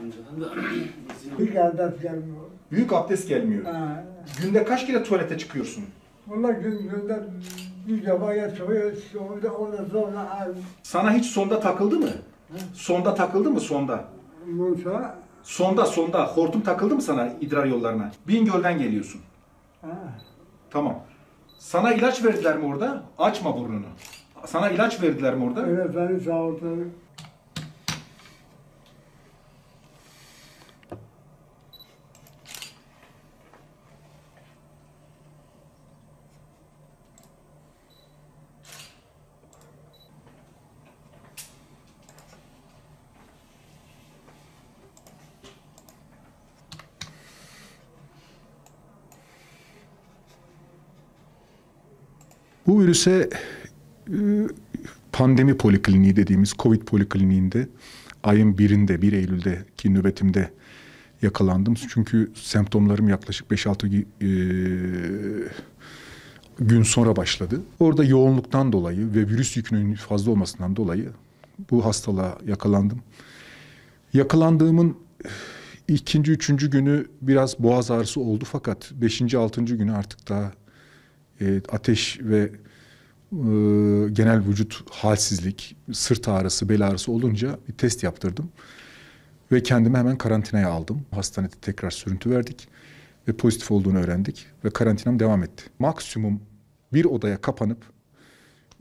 Büyük adet gelmiyor. Büyük abdest gelmiyor. Ha. Günde kaç kere tuvalete çıkıyorsun? Valla gün, günde bir defa yatıyor, sonra orada sonra abi. Sana hiç sonda takıldı mı? Sonda takıldı mı sonda? Yoksa Sonda sonda hortum takıldı mı sana idrar yollarına? Bingöl'den geliyorsun. ha. Tamam. Sana ilaç verdiler mi orada? Açma burnunu. Sana ilaç verdiler mi orada? Evet beni sağ Bu virüse e, pandemi polikliniği dediğimiz Covid polikliniğinde ayın birinde 1 Eylül'deki nöbetimde yakalandım. Çünkü semptomlarım yaklaşık 5-6 e, gün sonra başladı. Orada yoğunluktan dolayı ve virüs yükünün fazla olmasından dolayı bu hastalığa yakalandım. Yakalandığımın ikinci, üçüncü günü biraz boğaz ağrısı oldu fakat beşinci, altıncı günü artık daha e, ateş ve e, genel vücut halsizlik, sırt ağrısı, bel ağrısı olunca bir test yaptırdım. Ve kendimi hemen karantinaya aldım. Hastanede tekrar sürüntü verdik ve pozitif olduğunu öğrendik ve karantinam devam etti. Maksimum bir odaya kapanıp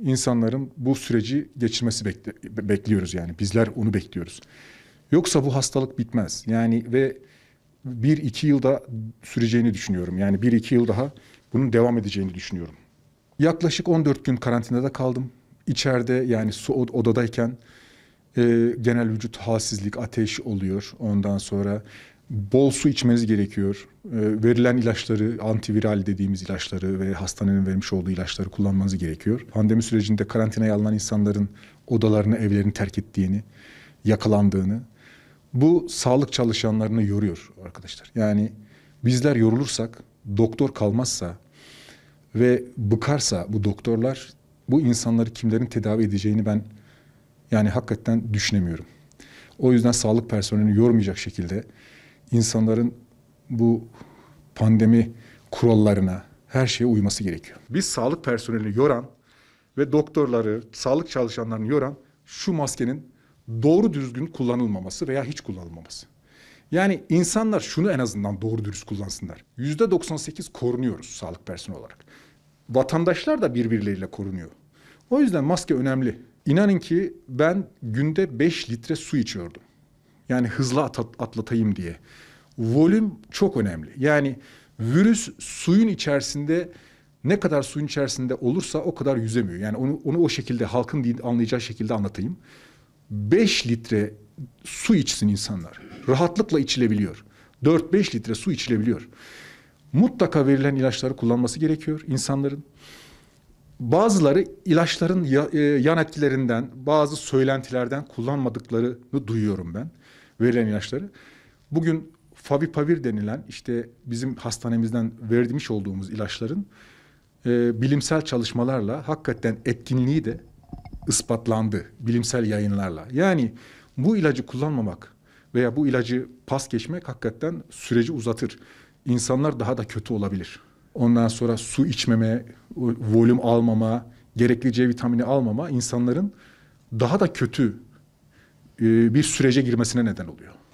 insanların bu süreci geçirmesi bekle, bekliyoruz yani. Bizler onu bekliyoruz. Yoksa bu hastalık bitmez. Yani ve bir iki yılda süreceğini düşünüyorum. Yani bir iki yıl daha bunun devam edeceğini düşünüyorum. Yaklaşık 14 gün karantinada kaldım. İçeride yani su odadayken e, genel vücut halsizlik, ateş oluyor. Ondan sonra bol su içmeniz gerekiyor. E, verilen ilaçları, antiviral dediğimiz ilaçları ve hastanenin vermiş olduğu ilaçları kullanmanız gerekiyor. Pandemi sürecinde karantinaya alınan insanların odalarını, evlerini terk ettiğini, yakalandığını. Bu sağlık çalışanlarını yoruyor arkadaşlar. Yani bizler yorulursak, doktor kalmazsa, ve bıkarsa bu doktorlar bu insanları kimlerin tedavi edeceğini ben yani hakikaten düşünemiyorum. O yüzden sağlık personelini yormayacak şekilde insanların bu pandemi kurallarına her şeye uyması gerekiyor. Biz sağlık personelini yoran ve doktorları, sağlık çalışanlarını yoran şu maskenin doğru düzgün kullanılmaması veya hiç kullanılmaması. Yani insanlar şunu en azından doğru dürüst kullansınlar. Yüzde 98 korunuyoruz sağlık personeli olarak. Vatandaşlar da birbirleriyle korunuyor. O yüzden maske önemli. İnanın ki ben günde 5 litre su içiyordum. Yani hızlı atlatayım diye. Volüm çok önemli. Yani virüs suyun içerisinde ne kadar suyun içerisinde olursa o kadar yüzemiyor. Yani onu, onu o şekilde halkın anlayacağı şekilde anlatayım. 5 litre su içsin insanlar rahatlıkla içilebiliyor. 4-5 litre su içilebiliyor. Mutlaka verilen ilaçları kullanması gerekiyor insanların. Bazıları ilaçların e, yan etkilerinden, bazı söylentilerden kullanmadıklarını duyuyorum ben. Verilen ilaçları. Bugün favipavir denilen işte bizim hastanemizden verdimiş olduğumuz ilaçların e, bilimsel çalışmalarla hakikaten etkinliği de ispatlandı bilimsel yayınlarla. Yani bu ilacı kullanmamak veya bu ilacı pas geçmek hakikaten süreci uzatır. İnsanlar daha da kötü olabilir. Ondan sonra su içmeme, volüm almama, gerekli C vitamini almama insanların daha da kötü e, bir sürece girmesine neden oluyor.